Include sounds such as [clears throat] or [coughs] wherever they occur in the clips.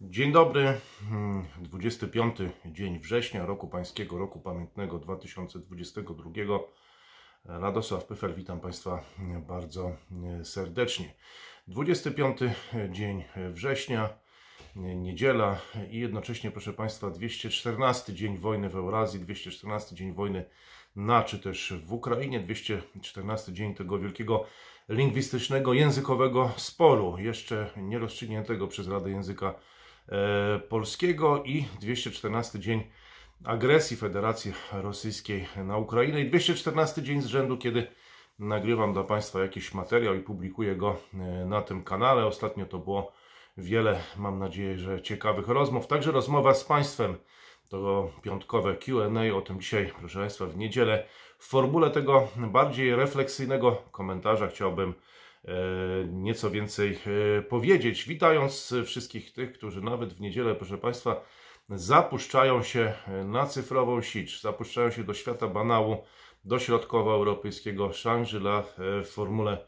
Dzień dobry, 25 hmm, dzień września roku pańskiego, roku pamiętnego 2022. Radosław Pyfel, witam Państwa bardzo e, serdecznie. 25 dzień września, e, niedziela i jednocześnie, proszę Państwa, 214 dzień wojny w Eurazji, 214 dzień wojny na czy też w Ukrainie, 214 dzień tego wielkiego lingwistycznego, językowego sporu, jeszcze nierozstrzygniętego przez Radę Języka E, polskiego i 214 dzień agresji Federacji Rosyjskiej na Ukrainę i 214 dzień z rzędu, kiedy nagrywam dla Państwa jakiś materiał i publikuję go e, na tym kanale. Ostatnio to było wiele, mam nadzieję, że ciekawych rozmów, także rozmowa z Państwem. To piątkowe QA, o tym dzisiaj, proszę Państwa, w niedzielę. W formule tego bardziej refleksyjnego komentarza chciałbym E, nieco więcej e, powiedzieć. Witając wszystkich tych, którzy nawet w niedzielę, proszę Państwa, zapuszczają się e, na cyfrową sieć, zapuszczają się do świata banału, do środkowoeuropejskiego europejskiego la w formule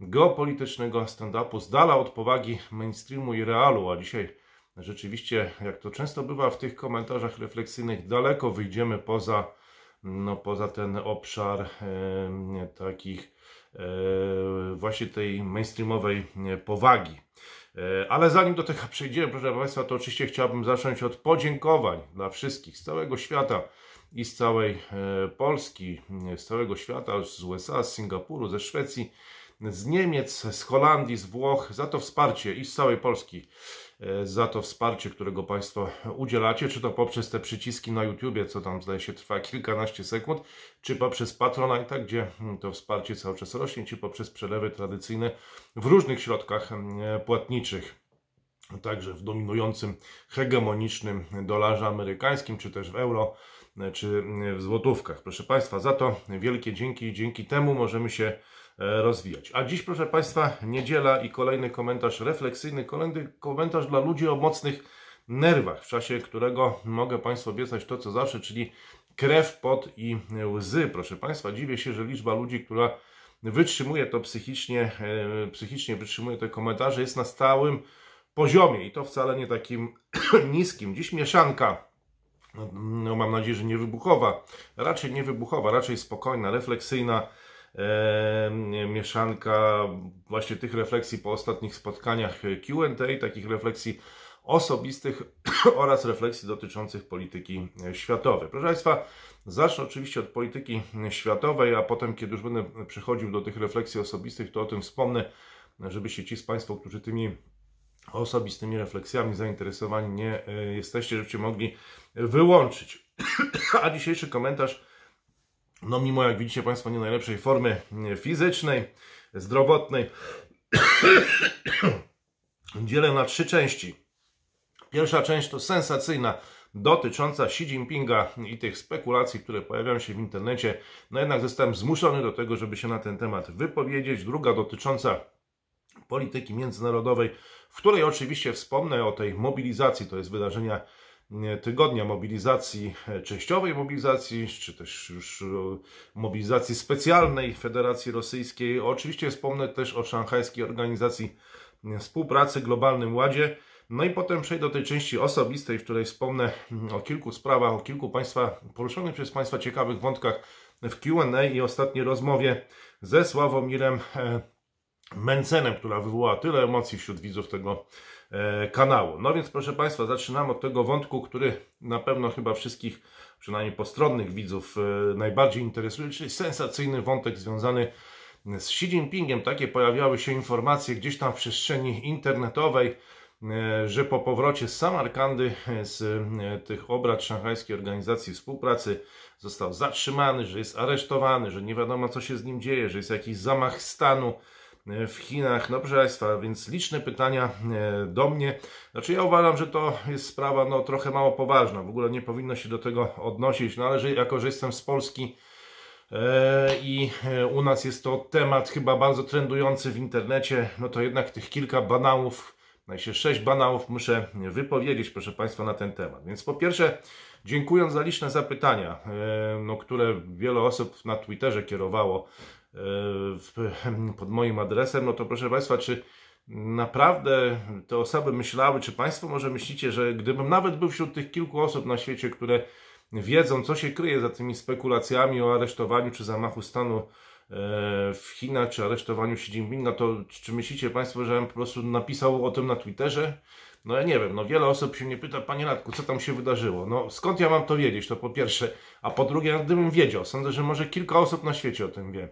geopolitycznego stand-upu, z dala od powagi mainstreamu i realu, a dzisiaj rzeczywiście, jak to często bywa w tych komentarzach refleksyjnych, daleko wyjdziemy poza no poza ten obszar e, takich e, właśnie tej mainstreamowej e, powagi. Ale zanim do tego przejdziemy, proszę Państwa, to oczywiście chciałbym zacząć od podziękowań dla wszystkich z całego świata i z całej Polski, z całego świata, z USA, z Singapuru, ze Szwecji, z Niemiec, z Holandii, z Włoch, za to wsparcie i z całej Polski E, za to wsparcie, którego Państwo udzielacie, czy to poprzez te przyciski na YouTubie, co tam zdaje się trwa [laughs] kilkanaście sekund, czy poprzez Patronite, tak, gdzie mm, to wsparcie cały czas rośnie, czy poprzez przelewy tradycyjne w różnych środkach mm, płatniczych także w dominującym hegemonicznym dolarze amerykańskim, czy też w euro, e, czy mm, w złotówkach. Proszę Państwa, za to wielkie dzięki. Dzięki temu możemy się E, rozwijać. A dziś, proszę Państwa, niedziela i kolejny komentarz refleksyjny, kolejny komentarz dla ludzi o mocnych nerwach, w czasie którego mogę Państwu obiecać to, co zawsze, czyli krew, pot i łzy. Proszę Państwa, dziwię się, że liczba ludzi, która wytrzymuje to psychicznie, e, psychicznie wytrzymuje te komentarze, jest na stałym poziomie i to wcale nie takim [clears throat] niskim. Dziś mieszanka no, no, mam nadzieję, że nie wybuchowa, raczej nie wybuchowa, raczej spokojna, refleksyjna, mieszanka właśnie tych refleksji po ostatnich spotkaniach QA, takich refleksji osobistych [clears throat] oraz refleksji dotyczących polityki światowej. Proszę Państwa, zacznę oczywiście od polityki światowej, a potem, kiedy już będę przechodził do tych refleksji osobistych, to o tym wspomnę, żebyście ci z Państwa, którzy tymi osobistymi refleksjami zainteresowani nie e, jesteście, żebyście mogli wyłączyć. [clears throat] A dzisiejszy komentarz no mimo jak widzicie Państwo nie najlepszej formy fizycznej, zdrowotnej, [coughs] dzielę na trzy części. Pierwsza część to sensacyjna, dotycząca Xi Jinpinga i tych spekulacji, które pojawiają się w internecie. No jednak zostałem zmuszony do tego, żeby się na ten temat wypowiedzieć. Druga dotycząca polityki międzynarodowej, w której oczywiście wspomnę o tej mobilizacji, to jest wydarzenia E, tygodnia mobilizacji, e, częściowej mobilizacji, czy też już e, mobilizacji specjalnej Federacji Rosyjskiej. Oczywiście wspomnę też o szanghajskiej organizacji współpracy, globalnym ładzie. No i potem przejdę do tej części osobistej, w której wspomnę mm, o kilku sprawach, o kilku Państwa poruszonych przez Państwa ciekawych wątkach w Q&A i ostatniej rozmowie ze Sławomirem Mencenem, która wywołała tyle emocji wśród widzów tego E, kanału. No więc proszę Państwa, zaczynamy od tego wątku, który na pewno chyba wszystkich, przynajmniej postronnych widzów, e, najbardziej interesuje, czyli sensacyjny wątek związany z Xi Jinpingiem. Takie pojawiały się informacje gdzieś tam w przestrzeni internetowej, e, że po powrocie z Samarkandy, z tych obrad Szanghajskiej Organizacji Współpracy, został zatrzymany, że jest aresztowany, że nie wiadomo co się z nim dzieje, że jest jakiś zamach stanu w Chinach. No proszę Państwa, więc liczne pytania e, do mnie. Znaczy ja uważam, że to jest sprawa no, trochę mało poważna. W ogóle nie powinno się do tego odnosić. No ale że, jako, że jestem z Polski, e, i e, u nas jest to temat chyba bardzo trendujący w internecie, no to jednak tych kilka banałów, najsie sześć banałów muszę wypowiedzieć, proszę Państwa, na ten temat. Więc po pierwsze, dziękując za liczne zapytania, no, które wiele osób na Twitterze kierowało pod moim adresem, no to proszę Państwa, czy naprawdę te osoby myślały, czy Państwo może myślicie, że gdybym nawet był wśród tych kilku osób na świecie, które wiedzą, co się kryje za tymi spekulacjami o aresztowaniu czy zamachu stanu e, w Chinach, czy aresztowaniu Xi Jinpinga, no to czy myślicie Państwo, że ja po prostu napisał o tym na Twitterze? No ja nie wiem, no wiele osób się mnie pyta, panie Radku, co tam się wydarzyło? No skąd ja mam to wiedzieć, to po pierwsze, a po drugie, no gdybym wiedział, sądzę, że może kilka osób na świecie o tym wie.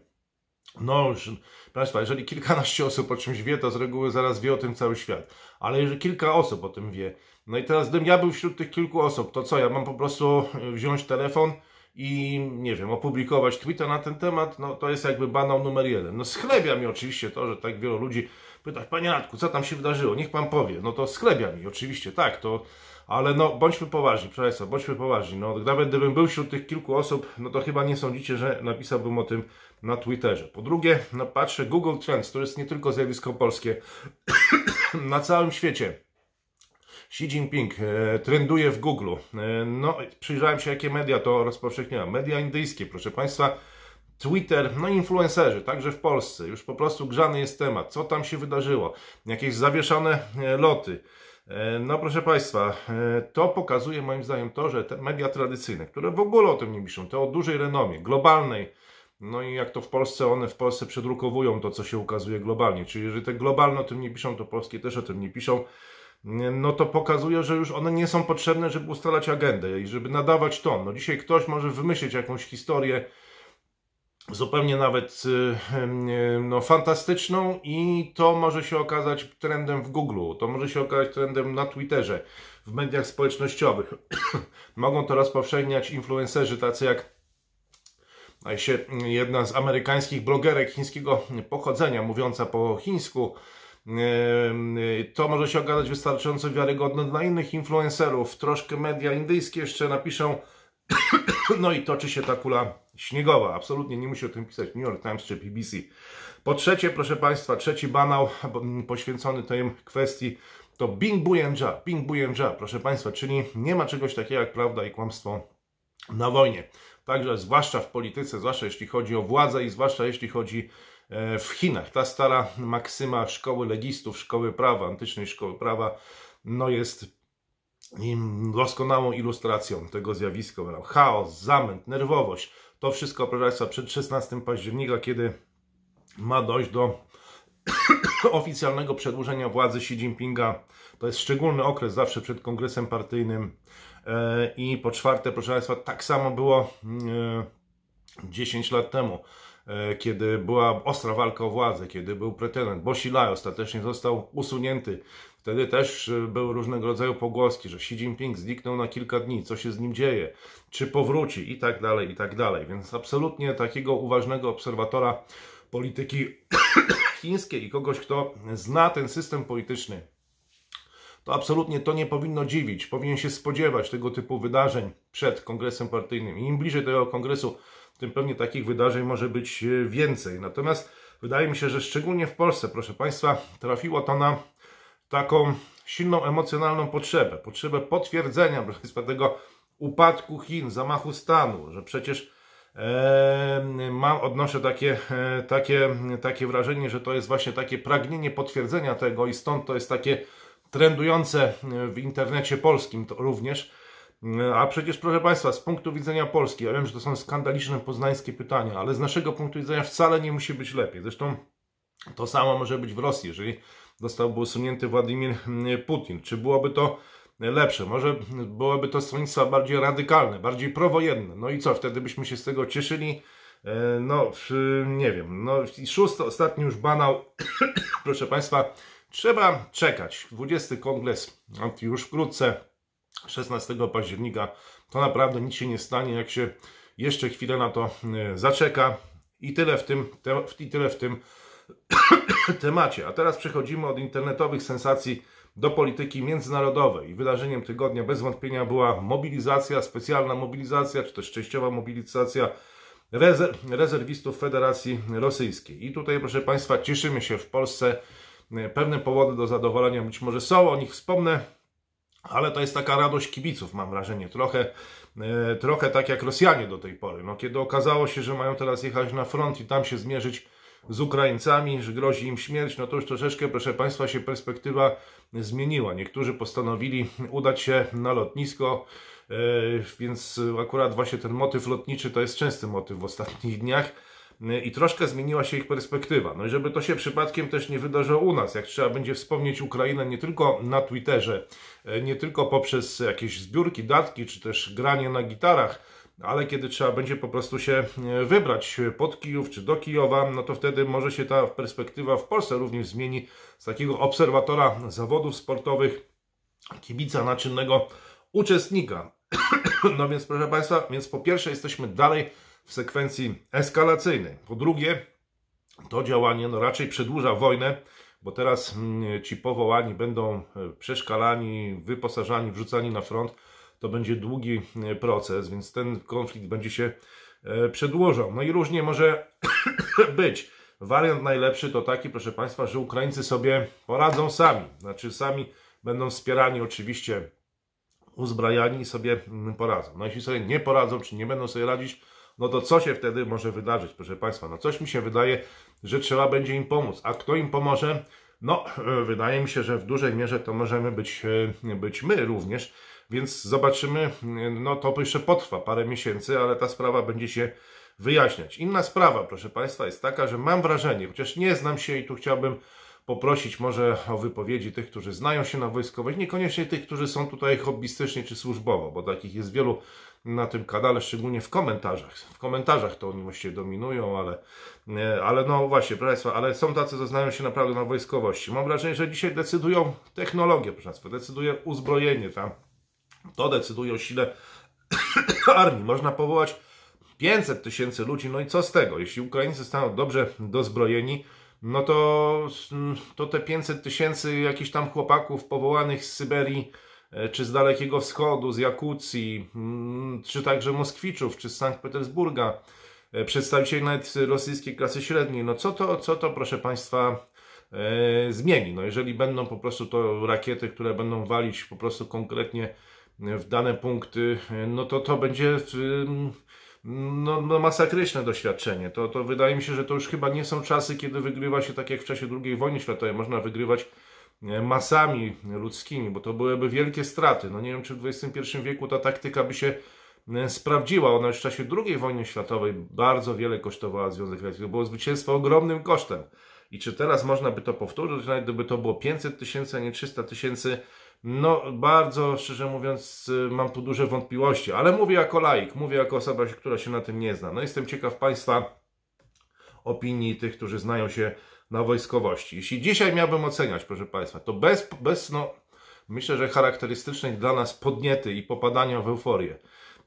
No już, proszę Państwa, jeżeli kilkanaście osób o czymś wie, to z reguły zaraz wie o tym cały świat. Ale jeżeli kilka osób o tym wie, no i teraz gdybym ja był wśród tych kilku osób, to co, ja mam po prostu e, wziąć telefon i, nie wiem, opublikować tweeta na ten temat? No to jest jakby banał numer jeden. No schlebia mi oczywiście to, że tak wielu ludzi pyta, Panie Radku, co tam się wydarzyło? Niech Pan powie. No to schlebia mi, oczywiście, tak, to ale no, bądźmy poważni, proszę Państwa, bądźmy poważni. No, nawet gdybym był wśród tych kilku osób, no to chyba nie sądzicie, że napisałbym o tym na Twitterze. Po drugie, no patrzę, Google Trends, to jest nie tylko zjawisko polskie, [coughs] na całym świecie. Xi Jinping e, trenduje w Google. E, no, przyjrzałem się, jakie media to rozpowszechniają. Media indyjskie, proszę Państwa. Twitter, no influencerzy, także w Polsce. Już po prostu grzany jest temat. Co tam się wydarzyło? Jakieś zawieszone e, loty. E, no proszę Państwa, e, to pokazuje moim zdaniem to, że te media tradycyjne, które w ogóle o tym nie piszą, te o dużej renomie, globalnej, no i jak to w Polsce, one w Polsce przedrukowują to, co się ukazuje globalnie, czyli jeżeli te globalne o tym nie piszą, to polskie też o tym nie piszą, e, no to pokazuje, że już one nie są potrzebne, żeby ustalać agendę i żeby nadawać ton. No dzisiaj ktoś może wymyślić jakąś historię, zupełnie nawet y, no, fantastyczną i to może się okazać trendem w Google, to może się okazać trendem na Twitterze, w mediach społecznościowych. [clears throat] Mogą to rozpowszechniać influencerzy tacy jak się jedna z amerykańskich blogerek chińskiego pochodzenia, mówiąca po chińsku, to może się okazać wystarczająco wiarygodne dla innych influencerów. Troszkę media indyjskie jeszcze napiszą [coughs] No i toczy się ta kula śniegowa. Absolutnie nie musi o tym pisać New York Times czy BBC. Po trzecie, proszę Państwa, trzeci banał poświęcony tej kwestii to Bing Jia, Bing Jia. proszę Państwa, czyli nie ma czegoś takiego jak prawda i kłamstwo na wojnie. Także zwłaszcza w polityce, zwłaszcza jeśli chodzi o władzę i zwłaszcza jeśli chodzi e, w Chinach. Ta stara maksyma szkoły legistów, szkoły prawa, antycznej szkoły prawa, no jest doskonałą ilustracją tego zjawiska chaos, zamęt, nerwowość. To wszystko, proszę Państwa, przed 16 października, kiedy ma dojść do [coughs] oficjalnego przedłużenia władzy Xi Jinpinga. To jest szczególny okres zawsze przed kongresem partyjnym. E, I po czwarte, proszę Państwa, tak samo było 10 e, lat temu, e, kiedy była ostra walka o władzę, kiedy był pretendent Bo Xilai ostatecznie został usunięty Wtedy też y, były różnego rodzaju pogłoski, że Xi Jinping zniknął na kilka dni, co się z nim dzieje, czy powróci i tak dalej, i tak dalej. Więc absolutnie takiego uważnego obserwatora polityki [coughs] chińskiej i kogoś, kto zna ten system polityczny, to absolutnie to nie powinno dziwić. Powinien się spodziewać tego typu wydarzeń przed kongresem partyjnym. I im bliżej tego kongresu, tym pewnie takich wydarzeń może być y, więcej. Natomiast wydaje mi się, że szczególnie w Polsce, proszę Państwa, trafiło to na taką silną emocjonalną potrzebę, potrzebę potwierdzenia [laughs] tego upadku Chin, zamachu stanu, że przecież e, mam, odnoszę takie, e, takie, takie wrażenie, że to jest właśnie takie pragnienie potwierdzenia tego i stąd to jest takie trendujące w internecie polskim to również. A przecież, proszę Państwa, z punktu widzenia Polski, ja wiem, że to są skandaliczne poznańskie pytania, ale z naszego punktu widzenia wcale nie musi być lepiej. Zresztą to samo może być w Rosji. Jeżeli zostałby usunięty Władimir mm, Putin. Czy byłoby to lepsze. Może byłoby to stronnictwo bardziej radykalne, bardziej prowojenne. No i co, wtedy byśmy się z tego cieszyli? E, no, nie wiem. No i szósty, ostatni już banał. [coughs] Proszę Państwa, trzeba czekać. 20 kongres, już wkrótce, 16 października. To naprawdę nic się nie stanie, jak się jeszcze chwilę na to e, zaczeka. I tyle w tym, te, i tyle w tym [coughs] temacie. A teraz przechodzimy od internetowych sensacji do polityki międzynarodowej. wydarzeniem tygodnia bez wątpienia była mobilizacja, specjalna mobilizacja, czy też częściowa mobilizacja rezer rezerwistów Federacji Rosyjskiej. I tutaj, proszę Państwa, cieszymy się w Polsce. E, pewne powody do zadowolenia być może są, o nich wspomnę, ale to jest taka radość kibiców, mam wrażenie. Trochę, e, trochę tak jak Rosjanie do tej pory. No, kiedy okazało się, że mają teraz jechać na front i tam się zmierzyć z Ukraińcami, że grozi im śmierć, no to już troszeczkę, proszę Państwa, się perspektywa zmieniła. Niektórzy postanowili udać się na lotnisko, e, więc akurat właśnie ten motyw lotniczy to jest częsty motyw w ostatnich dniach e, i troszkę zmieniła się ich perspektywa. No i żeby to się przypadkiem też nie wydarzyło u nas, jak trzeba będzie wspomnieć Ukrainę nie tylko na Twitterze, e, nie tylko poprzez jakieś zbiórki, datki, czy też granie na gitarach, ale kiedy trzeba będzie po prostu się e, wybrać pod Kijów czy do Kijowa, no to wtedy może się ta perspektywa w Polsce również zmieni z takiego obserwatora zawodów sportowych, kibica naczynnego uczestnika. [coughs] no więc proszę Państwa, więc po pierwsze jesteśmy dalej w sekwencji eskalacyjnej. Po drugie, to działanie no raczej przedłuża wojnę, bo teraz mm, ci powołani będą e, przeszkalani, wyposażani, wrzucani na front to będzie długi e, proces, więc ten konflikt będzie się e, przedłużał. No i różnie może [coughs] być. Wariant najlepszy to taki, proszę Państwa, że Ukraińcy sobie poradzą sami. Znaczy sami będą wspierani oczywiście, uzbrajani i sobie mm, poradzą. No jeśli sobie nie poradzą, czy nie będą sobie radzić, no to co się wtedy może wydarzyć, proszę Państwa? No coś mi się wydaje, że trzeba będzie im pomóc. A kto im pomoże? No, e, wydaje mi się, że w dużej mierze to możemy być, być my również, więc zobaczymy, no to jeszcze potrwa parę miesięcy, ale ta sprawa będzie się wyjaśniać. Inna sprawa, proszę Państwa, jest taka, że mam wrażenie, chociaż nie znam się i tu chciałbym poprosić może o wypowiedzi tych, którzy znają się na wojskowość, niekoniecznie tych, którzy są tutaj hobbystycznie czy służbowo, bo takich jest wielu na tym kanale, szczególnie w komentarzach. W komentarzach to oni właściwie dominują, ale, e, ale no właśnie, proszę Państwa, ale są tacy, co znają się naprawdę na wojskowości. Mam wrażenie, że dzisiaj decydują technologie, proszę Państwa, decyduje uzbrojenie tam to decyduje o sile [coughs] armii. Można powołać 500 tysięcy ludzi, no i co z tego? Jeśli Ukraińcy staną dobrze dozbrojeni, no to, mm, to te 500 tysięcy jakichś tam chłopaków powołanych z Syberii, e, czy z Dalekiego Wschodu, z Jakucji, mm, czy także Moskwiczów, czy z Sankt Petersburga, e, przedstawicieli nawet rosyjskiej klasy średniej, no co to, co to proszę Państwa, e, zmieni. No jeżeli będą po prostu to rakiety, które będą walić po prostu konkretnie w dane punkty, e, no to to będzie no, no masakryczne doświadczenie. To, to wydaje mi się, że to już chyba nie są czasy, kiedy wygrywa się tak jak w czasie II wojny światowej. Można wygrywać e, masami ludzkimi, bo to byłyby wielkie straty. No nie wiem, czy w XXI wieku ta taktyka by się e, sprawdziła. Ona już w czasie II wojny światowej bardzo wiele kosztowała Związek Radziecki. Było zwycięstwo ogromnym kosztem. I czy teraz można by to powtórzyć, nawet gdyby to było 500 tysięcy, a nie 300 tysięcy no, bardzo szczerze mówiąc, y, mam tu duże wątpliwości, ale mówię jako laik, mówię jako osoba, która się na tym nie zna. No, jestem ciekaw Państwa opinii tych, którzy znają się na wojskowości. Jeśli dzisiaj miałbym oceniać, proszę Państwa, to bez, bez no, myślę, że charakterystycznych dla nas podniety i popadania w euforię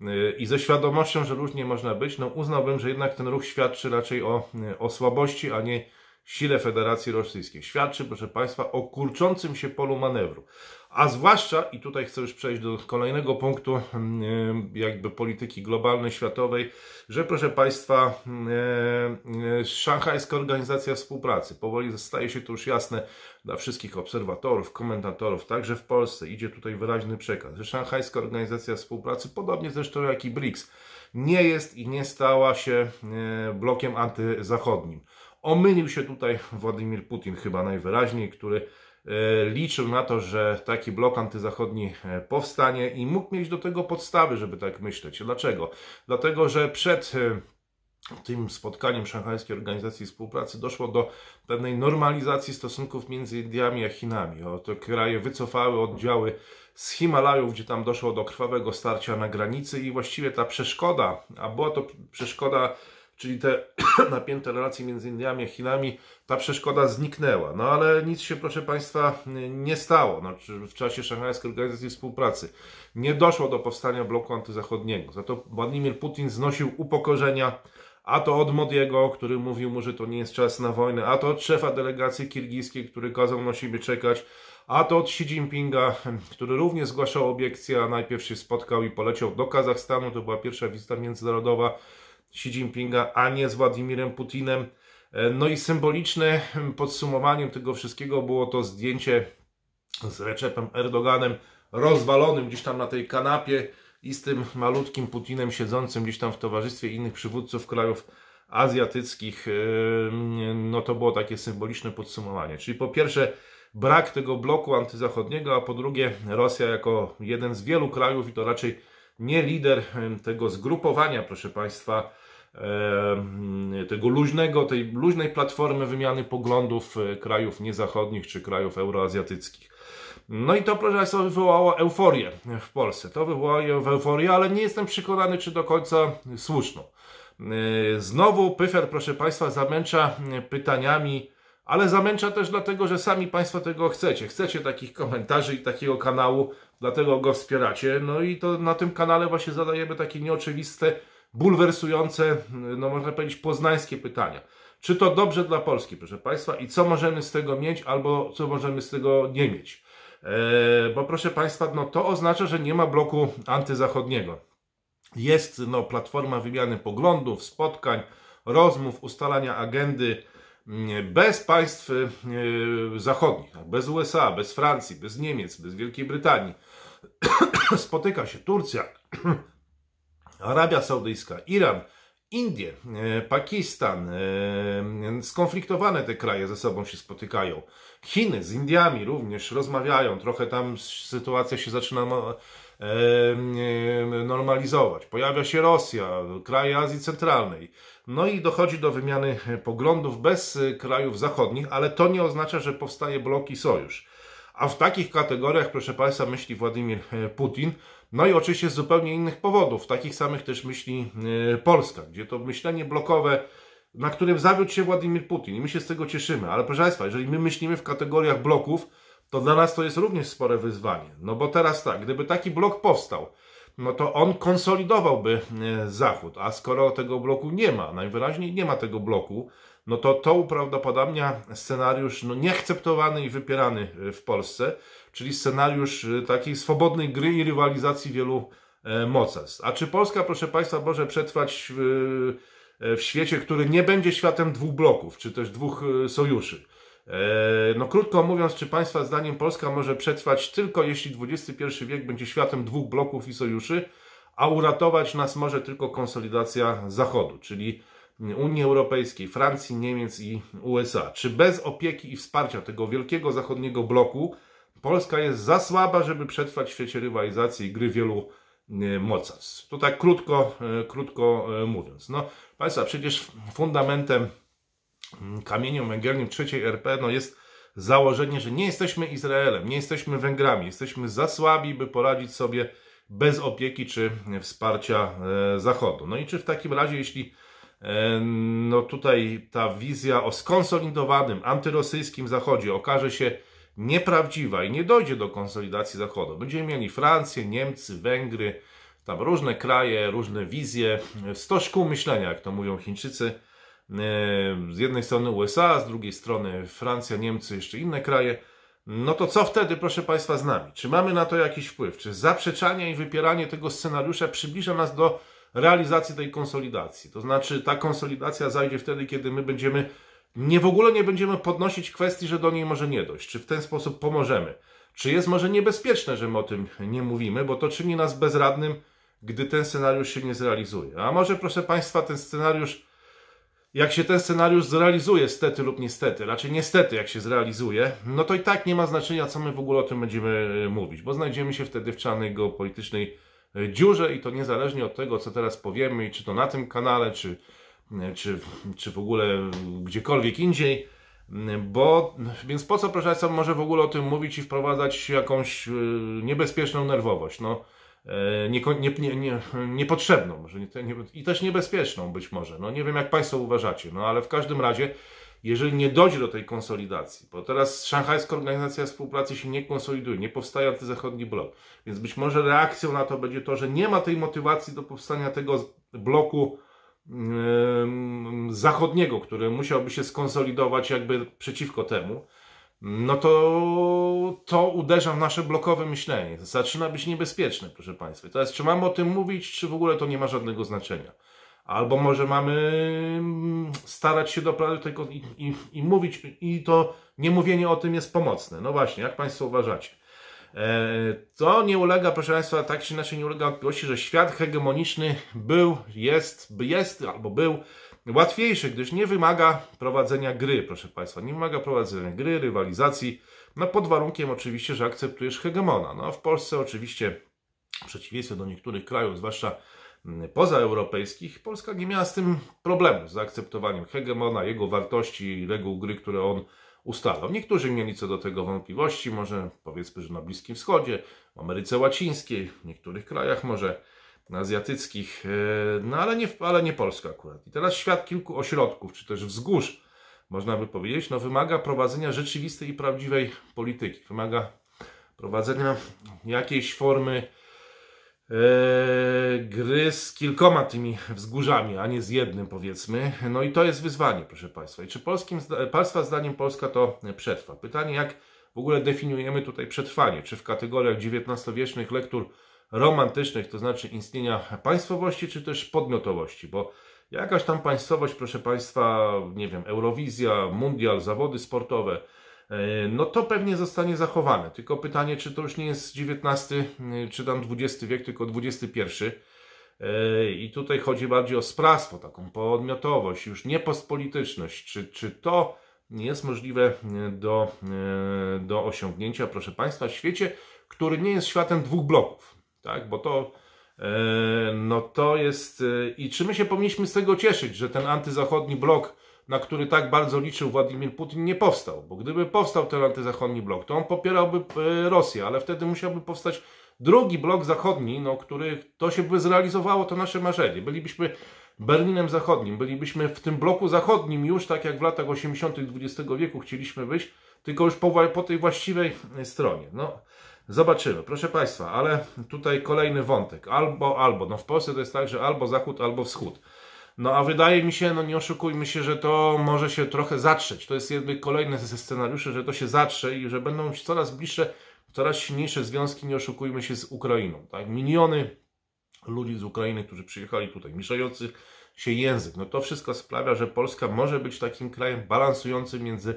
y, i ze świadomością, że różnie można być, no uznałbym, że jednak ten ruch świadczy raczej o, o słabości, a nie sile Federacji Rosyjskiej. Świadczy, proszę Państwa, o kurczącym się polu manewru. A zwłaszcza, i tutaj chcę już przejść do kolejnego punktu, mm, e, jakby polityki globalnej, światowej, że proszę Państwa, mm, e, e, Szanghajska Organizacja Współpracy powoli staje się to już jasne dla wszystkich obserwatorów, komentatorów, także w Polsce idzie tutaj wyraźny przekaz, że Szanghajska Organizacja Współpracy, podobnie zresztą jak i BRICS, nie jest i nie stała się blokiem antyzachodnim. Omylił się tutaj Władimir Putin chyba najwyraźniej, który e, liczył na to, że taki blok antyzachodni e, powstanie i mógł mieć do tego podstawy, żeby tak myśleć. Dlaczego? Dlatego, że przed e, tym spotkaniem Szanghajskiej Organizacji Współpracy doszło do pewnej normalizacji stosunków między Indiami a Chinami. O, te kraje wycofały oddziały z Himalajów, gdzie tam doszło do krwawego starcia na granicy i właściwie ta przeszkoda, a była to przeszkoda czyli te [coughs] napięte relacje między Indiami a Chinami, ta przeszkoda zniknęła. No ale nic się, proszę Państwa, nie stało znaczy, w czasie Szanghajskiej Organizacji Współpracy. Nie doszło do powstania bloku antyzachodniego. Za to Władimir Putin znosił upokorzenia a to od Modiego, który mówił mu, że to nie jest czas na wojnę, a to od szefa delegacji kirgijskiej, który kazał na siebie czekać, a to od Xi Jinpinga, który również zgłaszał obiekcje, a najpierw się spotkał i poleciał do Kazachstanu, to była pierwsza wizyta międzynarodowa, Xi Jinpinga, a nie z Władimirem Putinem. E, no i symboliczne hmm, podsumowaniem tego wszystkiego było to zdjęcie z Recepem Erdoganem rozwalonym gdzieś tam na tej kanapie i z tym malutkim Putinem siedzącym gdzieś tam w towarzystwie innych przywódców krajów azjatyckich. E, no to było takie symboliczne podsumowanie. Czyli po pierwsze brak tego bloku antyzachodniego, a po drugie Rosja jako jeden z wielu krajów i to raczej nie lider tego zgrupowania, proszę Państwa, tego luźnego, tej luźnej platformy wymiany poglądów e, krajów niezachodnich czy krajów euroazjatyckich. No i to, proszę Państwa, wywołało euforię w Polsce. To wywołało euforię, ale nie jestem przekonany, czy do końca słuszną. E, znowu Pyfer, proszę Państwa, zamęcza pytaniami ale zamęcza też dlatego, że sami Państwo tego chcecie. Chcecie takich komentarzy i takiego kanału, dlatego go wspieracie. No i to na tym kanale właśnie zadajemy takie nieoczywiste, bulwersujące, no można powiedzieć, poznańskie pytania. Czy to dobrze dla Polski, proszę Państwa, i co możemy z tego mieć, albo co możemy z tego nie mieć? Eee, bo proszę Państwa, no to oznacza, że nie ma bloku antyzachodniego. Jest no, platforma wymiany poglądów, spotkań, rozmów, ustalania agendy, bez państw e, zachodnich, tak? bez USA, bez Francji, bez Niemiec, bez Wielkiej Brytanii, [clears throat] spotyka się Turcja, [clears throat] Arabia Saudyjska, Iran, Indie, e, Pakistan, e, skonfliktowane te kraje ze sobą się spotykają. Chiny z Indiami również rozmawiają, trochę tam sytuacja się zaczyna no, normalizować. Pojawia się Rosja, kraje Azji Centralnej. No i dochodzi do wymiany e, poglądów bez e, krajów zachodnich, ale to nie oznacza, że powstaje blok i sojusz. A w takich kategoriach, proszę Państwa, myśli Władimir e, Putin. No i oczywiście z zupełnie innych powodów, takich samych też myśli Polska, gdzie to myślenie blokowe, na którym zawiódł się Władimir Putin i my się z tego cieszymy. Ale proszę Państwa, jeżeli my myślimy w kategoriach bloków, to dla nas to jest również spore wyzwanie. No bo teraz tak, gdyby taki blok powstał, no to on konsolidowałby e, Zachód, a skoro tego bloku nie ma, najwyraźniej nie ma tego bloku, no to to uprawdopodobnia scenariusz no, nieakceptowany i wypierany e, w Polsce, czyli scenariusz e, takiej swobodnej gry i rywalizacji wielu mocarstw. A czy Polska, proszę Państwa, może przetrwać w, w świecie, który nie będzie światem dwóch bloków, czy też dwóch sojuszy? E, no krótko mówiąc, czy Państwa zdaniem Polska może przetrwać tylko jeśli XXI wiek będzie światem dwóch bloków i sojuszy, a uratować nas może tylko konsolidacja Zachodu, czyli Unii Europejskiej, Francji, Niemiec i USA. Czy bez opieki i wsparcia tego wielkiego zachodniego bloku Polska jest za słaba, żeby przetrwać w świecie rywalizacji i gry wielu e, mocarstw? To tak krótko, e, krótko mówiąc. No, Państwa, przecież fundamentem Mm, kamieniem węgielnym III RP no jest założenie, że nie jesteśmy Izraelem, nie jesteśmy Węgrami, jesteśmy za słabi, by poradzić sobie bez opieki czy wsparcia e, Zachodu. No i czy w takim razie, jeśli e, no tutaj ta wizja o skonsolidowanym, antyrosyjskim Zachodzie okaże się nieprawdziwa i nie dojdzie do konsolidacji Zachodu, będziemy mieli Francję, Niemcy, Węgry, tam różne kraje, różne wizje, 100 szkół myślenia, jak to mówią Chińczycy, z jednej strony USA, z drugiej strony Francja, Niemcy, jeszcze inne kraje, no to co wtedy, proszę Państwa, z nami? Czy mamy na to jakiś wpływ? Czy zaprzeczanie i wypieranie tego scenariusza przybliża nas do realizacji tej konsolidacji? To znaczy, ta konsolidacja zajdzie wtedy, kiedy my będziemy, nie w ogóle nie będziemy podnosić kwestii, że do niej może nie dojść. Czy w ten sposób pomożemy? Czy jest może niebezpieczne, że my o tym nie mówimy, bo to czyni nas bezradnym, gdy ten scenariusz się nie zrealizuje? A może, proszę Państwa, ten scenariusz jak się ten scenariusz zrealizuje, stety lub niestety, raczej niestety jak się zrealizuje, no to i tak nie ma znaczenia, co my w ogóle o tym będziemy e, mówić, bo znajdziemy się wtedy w czarnej geopolitycznej e, dziurze i to niezależnie od tego, co teraz powiemy, czy to na tym kanale, czy, e, czy, czy w ogóle gdziekolwiek indziej, bo więc po co, proszę Państwa, może w ogóle o tym mówić i wprowadzać jakąś niebezpieczną nerwowość? No, E, nie, nie, nie, niepotrzebną może i też niebezpieczną być może. No, nie wiem, jak Państwo uważacie, no ale w każdym razie, jeżeli nie dojdzie do tej konsolidacji, bo teraz Szanghajska Organizacja Współpracy się nie konsoliduje, nie powstaje antyzachodni blok, więc być może reakcją na to będzie to, że nie ma tej motywacji do powstania tego bloku yy, zachodniego, który musiałby się skonsolidować jakby przeciwko temu no to to uderza w nasze blokowe myślenie. Zaczyna być niebezpieczne, proszę Państwa. I teraz, czy mamy o tym mówić, czy w ogóle to nie ma żadnego znaczenia? Albo może mamy mm, starać się doprowadzić tylko i, i, i mówić, i to nie mówienie o tym jest pomocne. No właśnie, jak Państwo uważacie? E, to nie ulega, proszę Państwa, tak czy inaczej nie ulega wątpliwości, że świat hegemoniczny był, jest, jest albo był łatwiejszy, gdyż nie wymaga prowadzenia gry, proszę Państwa. Nie wymaga prowadzenia gry, rywalizacji, no pod warunkiem oczywiście, że akceptujesz hegemona. No, w Polsce oczywiście, w przeciwieństwie do niektórych krajów, zwłaszcza mm, pozaeuropejskich, Polska nie miała z tym problemu, z zaakceptowaniem hegemona, jego wartości i reguł gry, które on ustalał. Niektórzy mieli co do tego wątpliwości, może powiedzmy, że na Bliskim Wschodzie, w Ameryce Łacińskiej, w niektórych krajach może azjatyckich, e, no ale nie, ale nie Polska akurat. I teraz świat kilku ośrodków, czy też wzgórz, można by powiedzieć, no wymaga prowadzenia rzeczywistej i prawdziwej polityki. Wymaga prowadzenia jakiejś formy e, gry z kilkoma tymi wzgórzami, a nie z jednym powiedzmy. No i to jest wyzwanie, proszę Państwa. I czy polskim, Państwa zdaniem Polska to przetrwa? Pytanie, jak w ogóle definiujemy tutaj przetrwanie? Czy w kategoriach XIX-wiecznych lektur romantycznych, to znaczy istnienia państwowości czy też podmiotowości, bo jakaś tam państwowość, proszę Państwa, nie wiem, Eurowizja, Mundial, zawody sportowe, e, no to pewnie zostanie zachowane. Tylko pytanie, czy to już nie jest XIX e, czy tam XX wiek, tylko XXI. E, I tutaj chodzi bardziej o sprawstwo, taką podmiotowość, już nie postpolityczność. Czy, czy to jest możliwe do, do osiągnięcia, proszę Państwa, w świecie, który nie jest światem dwóch bloków tak? Bo to, e, no to jest... E, I czy my się powinniśmy z tego cieszyć, że ten antyzachodni blok, na który tak bardzo liczył Władimir Putin, nie powstał? Bo gdyby powstał ten antyzachodni blok, to on popierałby e, Rosję, ale wtedy musiałby powstać drugi blok zachodni, no, który to się by zrealizowało, to nasze marzenie. Bylibyśmy Berlinem Zachodnim, bylibyśmy w tym bloku zachodnim już, tak jak w latach 80. XX wieku chcieliśmy być, tylko już po, po tej właściwej stronie. No, Zobaczymy, proszę Państwa, ale tutaj kolejny wątek. Albo, albo. No w Polsce to jest tak, że albo zachód, albo wschód. No a wydaje mi się, no nie oszukujmy się, że to może się trochę zatrzeć. To jest jakby kolejny ze scenariuszy, że to się zatrze i że będą coraz bliższe, coraz silniejsze związki, nie oszukujmy się, z Ukrainą. Tak? Miliony ludzi z Ukrainy, którzy przyjechali tutaj, mieszających się język. No to wszystko sprawia, że Polska może być takim krajem balansującym między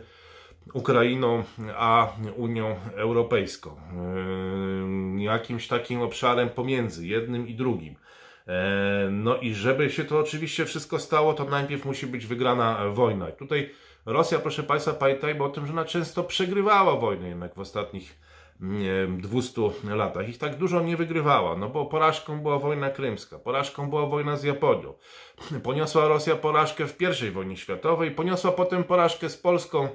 Ukrainą a Unią Europejską, yy, jakimś takim obszarem pomiędzy jednym i drugim. Yy, no i żeby się to oczywiście wszystko stało, to najpierw musi być wygrana wojna. I tutaj Rosja, proszę Państwa, pamiętajmy o tym, że ona często przegrywała wojnę jednak w ostatnich 200 yy, latach. Ich tak dużo nie wygrywała, no bo porażką była wojna krymska, porażką była wojna z Japonią. Poniosła Rosja porażkę w I wojnie światowej, poniosła potem porażkę z Polską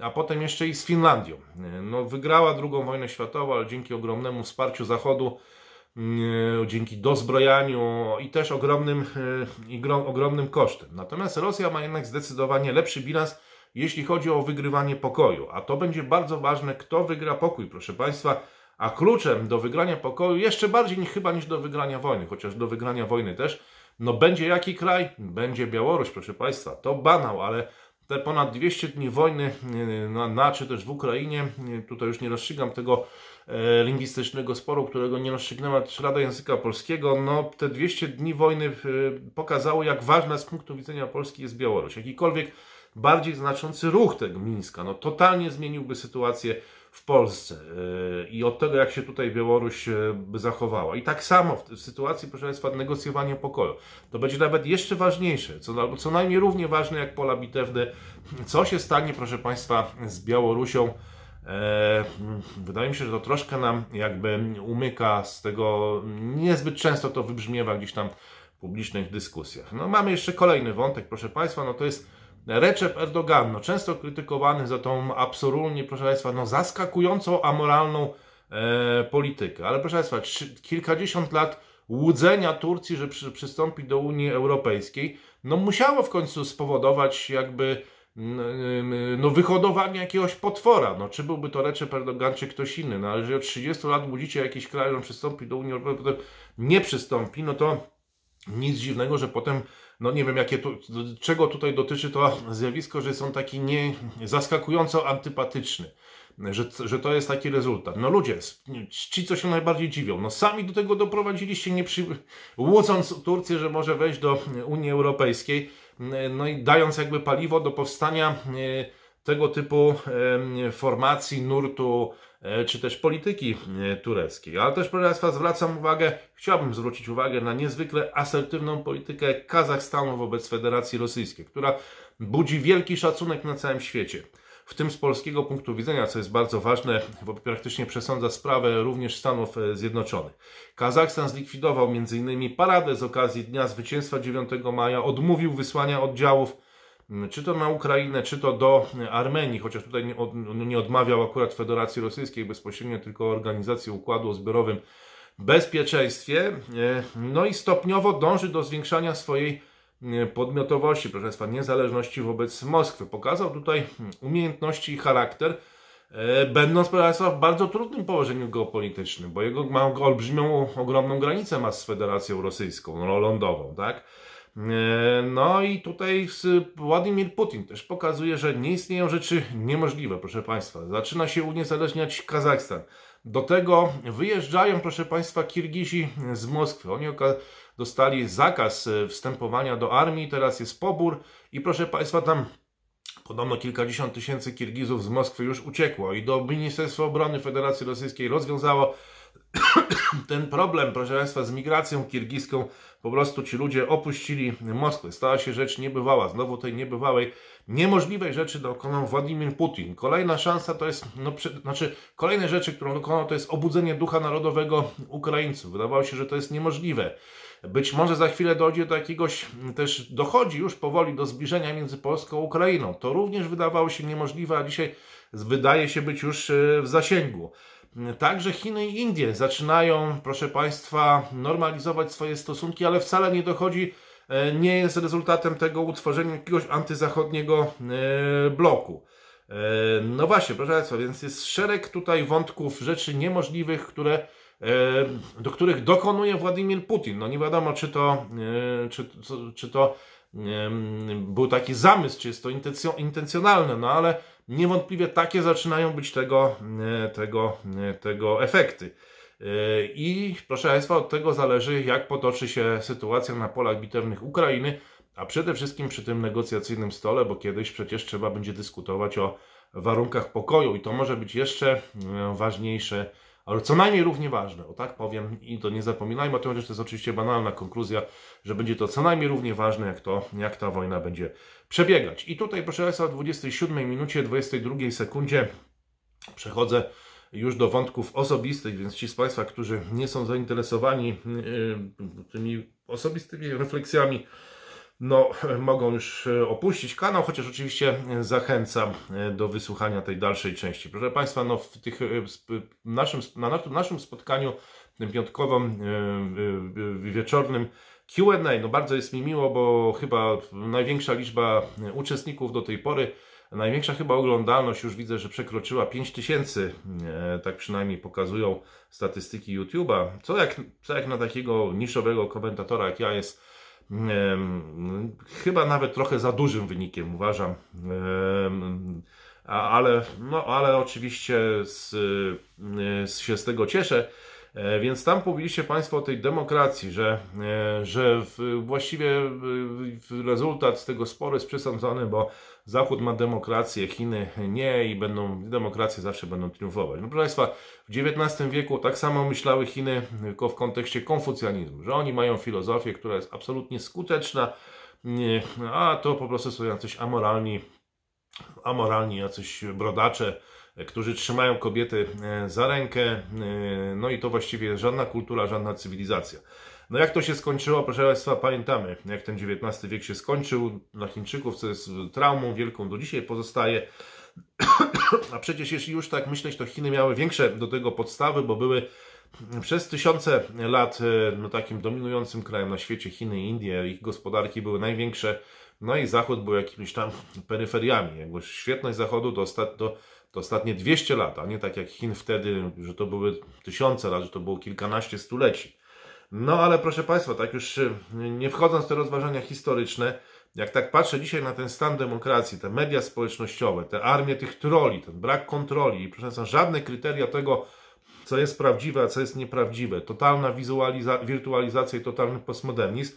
a potem jeszcze i z Finlandią. No, wygrała II wojnę światową, ale dzięki ogromnemu wsparciu Zachodu, mm, dzięki dozbrojaniu i też ogromnym, e, i ogromnym kosztem. Natomiast Rosja ma jednak zdecydowanie lepszy bilans, jeśli chodzi o wygrywanie pokoju, a to będzie bardzo ważne, kto wygra pokój, proszę Państwa. A kluczem do wygrania pokoju, jeszcze bardziej niż, chyba niż do wygrania wojny, chociaż do wygrania wojny też, no będzie jaki kraj? Będzie Białoruś, proszę Państwa. To banał, ale te ponad 200 dni wojny y, na, na czy też w Ukrainie, y, tutaj już nie rozstrzygam tego e, lingwistycznego sporu, którego nie rozstrzygnęła Rada Języka Polskiego, no te 200 dni wojny y, pokazały, jak ważna z punktu widzenia Polski jest Białoruś. Jakikolwiek bardziej znaczący ruch tego Mińska, no totalnie zmieniłby sytuację w Polsce y, i od tego, jak się tutaj Białoruś y, zachowała. I tak samo w, sytuacji, proszę Państwa, negocjowania pokoju. To będzie nawet jeszcze ważniejsze, co, co najmniej równie ważne jak pola bitewne, co się stanie, proszę Państwa, z Białorusią. E, wydaje mi się, że to troszkę nam jakby umyka z tego, niezbyt często to wybrzmiewa gdzieś tam w publicznych dyskusjach. No mamy jeszcze kolejny wątek, proszę Państwa, no to jest Recep Erdogan, no, często krytykowany za tą absolutnie, proszę Państwa, no, zaskakującą amoralną e, politykę. Ale proszę Państwa, kilkadziesiąt lat łudzenia Turcji, że przy, przystąpi do Unii Europejskiej, no musiało w końcu spowodować jakby no, wyhodowanie jakiegoś potwora. No, czy byłby to Recep Erdogan, czy ktoś inny. No, ale jeżeli od 30 lat budzicie jakiś kraj, on przystąpi do Unii Europejskiej, potem nie przystąpi, no to nic dziwnego, że potem no nie wiem, jakie tu, czego tutaj dotyczy to zjawisko, że są taki nie, zaskakująco antypatyczny. Że, że to jest taki rezultat. No ludzie, ci co się najbardziej dziwią, no sami do tego doprowadziliście, nie przy... łudząc Turcję, że może wejść do Unii Europejskiej, no i dając jakby paliwo do powstania e, tego typu formacji, nurtu e, czy też polityki e, tureckiej. Ale też, proszę Państwa, zwracam uwagę, chciałbym zwrócić uwagę na niezwykle asertywną politykę Kazachstanu wobec Federacji Rosyjskiej, która budzi wielki szacunek na całym świecie. W tym z polskiego punktu widzenia, co jest bardzo ważne, bo praktycznie przesądza sprawę również Stanów e, Zjednoczonych. Kazachstan zlikwidował m.in. paradę z okazji Dnia Zwycięstwa 9 maja, odmówił wysłania oddziałów Mm, czy to na Ukrainę, czy to do mm, Armenii, chociaż tutaj nie, od, no, nie odmawiał akurat Federacji Rosyjskiej bezpośrednio, tylko Organizacji Układu o Zbiorowym Bezpieczeństwie, e, no i stopniowo dąży do zwiększania swojej mm, podmiotowości, proszę Państwa, niezależności wobec Moskwy. Pokazał tutaj umiejętności i charakter, e, będąc, proszę Państwa, w bardzo trudnym położeniu geopolitycznym, bo jego ma olbrzymią, ogromną granicę ma z Federacją Rosyjską, no, lądową, tak? E, no i tutaj Władimir Putin też pokazuje, że nie istnieją rzeczy niemożliwe, proszę Państwa. Zaczyna się uniezależniać Kazachstan. Do tego wyjeżdżają, proszę Państwa, Kirgizi z Moskwy. Oni dostali zakaz e, wstępowania do armii, teraz jest pobór i proszę Państwa, tam Podobno kilkadziesiąt tysięcy Kirgizów z Moskwy już uciekło i do Ministerstwa Obrony Federacji Rosyjskiej rozwiązało ten problem, proszę Państwa, z migracją kirgijską, po prostu ci ludzie opuścili Moskwę. Stała się rzecz niebywała, znowu tej niebywałej, niemożliwej rzeczy dokonał Władimir Putin. Kolejna szansa to jest, no, przy, znaczy kolejne rzeczy, którą dokonał, to jest obudzenie ducha narodowego Ukraińców. Wydawało się, że to jest niemożliwe. Być może za chwilę dojdzie do jakiegoś, też dochodzi już powoli do zbliżenia między Polską a Ukrainą. To również wydawało się niemożliwe, a dzisiaj wydaje się być już e, w zasięgu. Także Chiny i Indie zaczynają, proszę Państwa, normalizować swoje stosunki, ale wcale nie dochodzi, e, nie jest rezultatem tego utworzenia jakiegoś antyzachodniego e, bloku. E, no właśnie, proszę Państwa, więc jest szereg tutaj wątków, rzeczy niemożliwych, które, do których dokonuje Władimir Putin. No nie wiadomo, czy to, czy, czy to był taki zamysł, czy jest to intencjonalne, no ale niewątpliwie takie zaczynają być tego, e, tego, e, tego efekty. E, I proszę Państwa, od tego zależy, jak potoczy się sytuacja na polach bitewnych Ukrainy, a przede wszystkim przy tym negocjacyjnym stole, bo kiedyś przecież trzeba będzie dyskutować o warunkach pokoju i to może być jeszcze ważniejsze ale co najmniej równie ważne, o tak powiem, i to nie zapominajmy o tym, chociaż to jest oczywiście banalna konkluzja, że będzie to co najmniej równie ważne, jak to, jak ta wojna będzie przebiegać. I tutaj, proszę Państwa, w 27 minucie, 22 sekundzie przechodzę już do wątków osobistych, więc ci z Państwa, którzy nie są zainteresowani yy, tymi osobistymi refleksjami, no, [laughs] mogą już e, opuścić kanał, chociaż oczywiście e, zachęcam e, do wysłuchania tej dalszej części. Proszę Państwa, no, w tych, naszym, na naszym spotkaniu tym piątkowym wieczornym Q&A, no bardzo jest mi miło, bo chyba największa liczba uczestników do tej pory Największa chyba oglądalność już widzę, że przekroczyła 5000, tak przynajmniej pokazują statystyki YouTube'a, co jak, co jak na takiego niszowego komentatora jak ja jest no, chyba nawet trochę za dużym wynikiem uważam, ale, no, ale oczywiście z, y, z, się z tego cieszę. E, więc tam mówiliście Państwo o tej demokracji, że, e, że właściwie e, rezultat z tego sporu jest przesądzony, bo Zachód ma demokrację, Chiny nie i będą, demokracje zawsze będą triumfować. No proszę Państwa, w XIX wieku tak samo myślały Chiny, tylko w kontekście konfucjanizmu, że oni mają filozofię, która jest absolutnie skuteczna, a to po prostu są jacyś amoralni, amoralni jacyś brodacze, którzy trzymają kobiety e, za rękę. E, no i to właściwie żadna kultura, żadna cywilizacja. No jak to się skończyło, proszę Państwa, pamiętamy, jak ten XIX wiek się skończył dla Chińczyków, co jest traumą wielką do dzisiaj pozostaje. [coughs] A przecież jeśli już tak myśleć, to Chiny miały większe do tego podstawy, bo były przez tysiące lat e, no, takim dominującym krajem na świecie Chiny i Indie, ich gospodarki były największe, no i Zachód był jakimiś tam peryferiami. Jakby świetność Zachodu to, ostat... to to ostatnie 200 lat, a nie tak jak Chin wtedy, że to były tysiące lat, że to było kilkanaście stuleci. No ale proszę Państwa, tak już y, nie wchodząc w te rozważania historyczne, jak tak patrzę dzisiaj na ten stan demokracji, te media społecznościowe, te armie tych troli, ten brak kontroli i proszę Państwa, żadne kryteria tego, co jest prawdziwe, a co jest nieprawdziwe, totalna wizualiza- wirtualizacja i totalny postmodernizm,